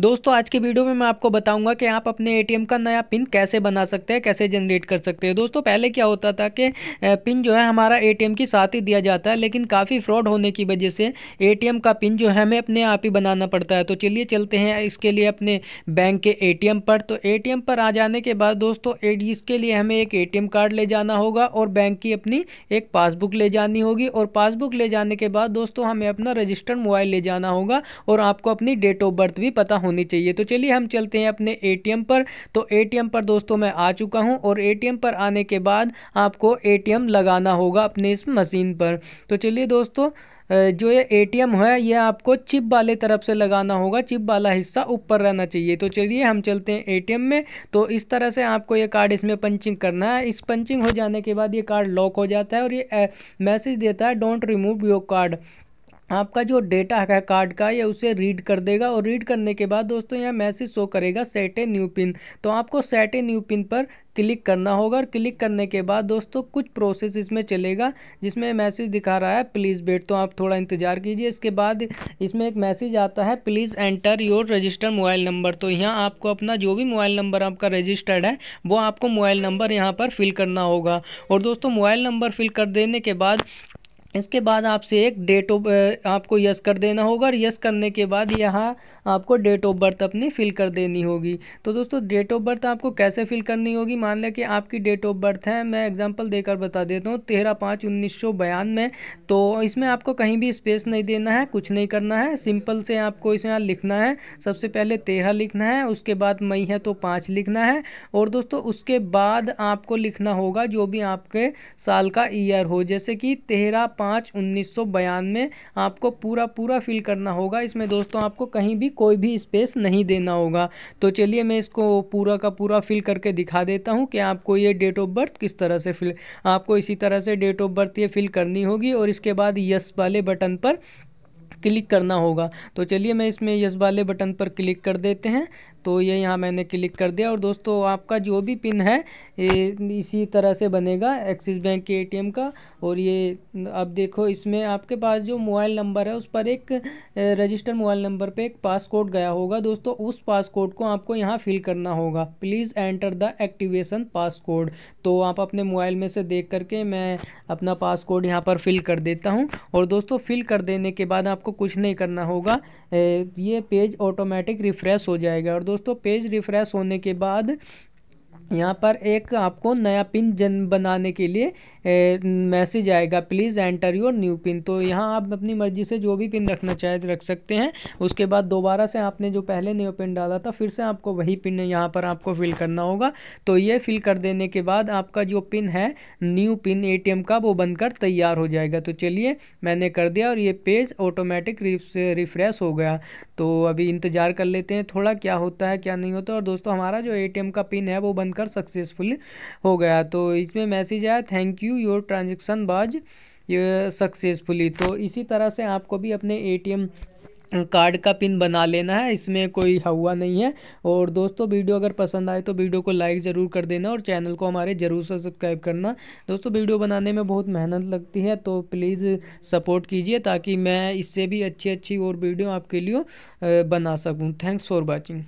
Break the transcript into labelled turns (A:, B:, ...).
A: दोस्तों आज के वीडियो में मैं आपको बताऊंगा कि आप अपने एटीएम का नया पिन कैसे बना सकते हैं कैसे जनरेट कर सकते हैं दोस्तों पहले क्या होता था कि पिन जो है हमारा एटीएम की साथ ही दिया जाता है लेकिन काफ़ी फ्रॉड होने की वजह से एटीएम का पिन जो है हमें अपने आप ही बनाना पड़ता है तो चलिए चलते हैं इसके लिए अपने बैंक के ए पर तो ए पर आ जाने के बाद दोस्तों इसके लिए हमें एक ए कार्ड ले जाना होगा और बैंक की अपनी एक पासबुक ले जानी होगी और पासबुक ले जाने के बाद दोस्तों हमें अपना रजिस्टर्ड मोबाइल ले जाना होगा और आपको अपनी डेट ऑफ बर्थ भी पता होनी चाहिए तो चलिए हम चलते हैं अपने ए पर तो ए पर दोस्तों मैं आ चुका हूँ और ए पर आने के बाद आपको ए लगाना होगा अपने इस मशीन पर तो चलिए दोस्तों जो ये एटीएम है ये आपको चिप वाले तरफ से लगाना होगा चिप वाला हिस्सा ऊपर रहना चाहिए तो चलिए हम चलते हैं एटीएम में तो इस तरह से आपको ये कार्ड इसमें पंचिंग करना है इस पंचिंग हो जाने के बाद ये कार्ड लॉक हो जाता है और ये मैसेज देता है डोंट रिमूव योर कार्ड आपका जो डेटा है कार्ड का ये उसे रीड कर देगा और रीड करने के बाद दोस्तों यहाँ मैसेज शो करेगा सेट ए न्यू पिन तो आपको सेट ए न्यू पिन पर क्लिक करना होगा और क्लिक करने के बाद दोस्तों कुछ प्रोसेस इसमें चलेगा जिसमें मैसेज दिखा रहा है प्लीज़ वेट तो आप थोड़ा इंतज़ार कीजिए इसके बाद इसमें एक मैसेज आता है please enter your registered mobile number तो यहाँ आपको अपना जो भी मोबाइल नंबर आपका रजिस्टर्ड है वो आपको मोबाइल नंबर यहाँ पर फिल करना होगा और दोस्तों मोबाइल नंबर फिल कर देने के बाद इसके बाद आपसे एक डेट ऑफ आपको यस कर देना होगा और यस करने के बाद यहाँ आपको डेट ऑफ बर्थ अपनी फिल कर देनी होगी तो दोस्तों डेट ऑफ बर्थ आपको कैसे फिल करनी होगी मान लें कि आपकी डेट ऑफ बर्थ है मैं एग्जांपल देकर बता देता हूँ तेरह पाँच उन्नीस सौ बयानवे तो इसमें आपको कहीं भी स्पेस नहीं देना है कुछ नहीं करना है सिंपल से आपको इसे यहाँ लिखना है सबसे पहले तेरह लिखना है उसके बाद मई है तो पाँच लिखना है और दोस्तों उसके बाद आपको लिखना होगा जो भी आपके साल का ईयर हो जैसे कि तेरह पाँच उन्नीस सौ बयानवे आपको पूरा पूरा फिल करना होगा इसमें दोस्तों आपको कहीं भी कोई भी स्पेस नहीं देना होगा तो चलिए मैं इसको पूरा का पूरा फिल करके दिखा देता हूँ कि आपको ये डेट ऑफ बर्थ किस तरह से फिल आपको इसी तरह से डेट ऑफ बर्थ ये फिल करनी होगी और इसके बाद यस वाले बटन पर क्लिक करना होगा तो चलिए मैं इसमें यस वाले बटन पर क्लिक कर देते हैं तो ये यहाँ मैंने क्लिक कर दिया और दोस्तों आपका जो भी पिन है इसी तरह से बनेगा एक्सिस बैंक के एटीएम का और ये अब देखो इसमें आपके पास जो मोबाइल नंबर है उस पर एक रजिस्टर मोबाइल नंबर पे एक पास कोड गया होगा दोस्तों उस पास कोड को आपको यहाँ फिल करना होगा please enter the activation pass code तो आप अपने मोबाइल में से देख करके मैं अपना पास कोड यहाँ पर फिल कर देता हूँ और दोस्तों फिल कर देने के बाद आपको कुछ नहीं करना होगा ये पेज ऑटोमेटिक रिफ़्रेश हो जाएगा और दोस्तों पेज रिफ्रेश होने के बाद यहाँ पर एक आपको नया पिन जन बनाने के लिए मैसेज आएगा please enter your new pin तो यहाँ आप अपनी मर्ज़ी से जो भी पिन रखना चाहे रख सकते हैं उसके बाद दोबारा से आपने जो पहले न्यू पिन डाला था फिर से आपको वही पिन यहाँ पर आपको फिल करना होगा तो ये फिल कर देने के बाद आपका जो पिन है न्यू पिन ए का वो बनकर तैयार हो जाएगा तो चलिए मैंने कर दिया और ये पेज ऑटोमेटिक रिफ्रेश हो गया तो अभी इंतज़ार कर लेते हैं थोड़ा क्या होता है क्या नहीं होता और दोस्तों हमारा जो ए का पिन है वो बन बनकर सक्सेसफुल हो गया तो इसमें मैसेज आया thank you your transaction was successfully तो इसी तरह से आपको भी अपने ए कार्ड का पिन बना लेना है इसमें कोई हवा नहीं है और दोस्तों वीडियो अगर पसंद आए तो वीडियो को लाइक ज़रूर कर देना और चैनल को हमारे ज़रूर से सब्सक्राइब करना दोस्तों वीडियो बनाने में बहुत मेहनत लगती है तो प्लीज़ सपोर्ट कीजिए ताकि मैं इससे भी अच्छी अच्छी और वीडियो आपके लिए uh, बना सकूँ थैंक्स फॉर वॉचिंग